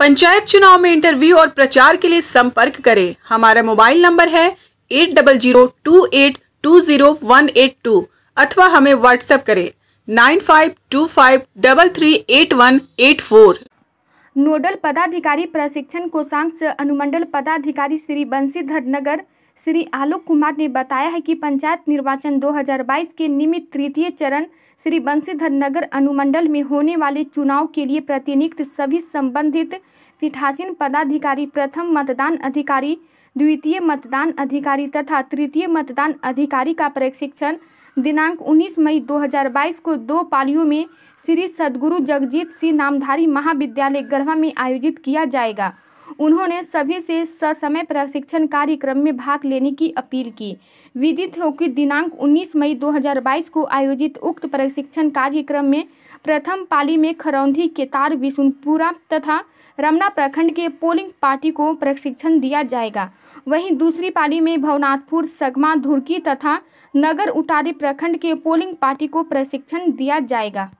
पंचायत चुनाव में इंटरव्यू और प्रचार के लिए संपर्क करें हमारा मोबाइल नंबर है eight double zero two eight two zero one eight two अथवा हमें व्हाट्सएप करें nine five two five double three eight one eight four nodal पदाधिकारी प्रशिक्षण कोषांग अनुमंडल पदाधिकारी श्री बंसीधर नगर श्री आलोक कुमार ने बताया है कि पंचायत निर्वाचन 2022 के निमित्त तृतीय चरण श्री बंशीधर नगर अनुमंडल में होने वाले चुनाव के लिए प्रतिनियुक्त सभी संबंधित पीठासीन पदाधिकारी प्रथम मतदान अधिकारी द्वितीय मतदान अधिकारी तथा तृतीय मतदान अधिकारी का प्रशिक्षण दिनांक 19 मई 2022 को दो पालियों में श्री सदगुरु जगजीत सिंह नामधारी महाविद्यालय गढ़वा में आयोजित किया जाएगा उन्होंने सभी से ससमय प्रशिक्षण कार्यक्रम में भाग लेने की अपील की विदित हो कि दिनांक 19 मई 2022 को आयोजित उक्त प्रशिक्षण कार्यक्रम में प्रथम पाली में खरौंधी केतार विशुनपुरा तथा रमना प्रखंड के पोलिंग पार्टी को प्रशिक्षण दिया जाएगा वहीं दूसरी पाली में भवनाथपुर सगमा धुरकी तथा नगर उटारी प्रखंड के पोलिंग पार्टी को प्रशिक्षण दिया जाएगा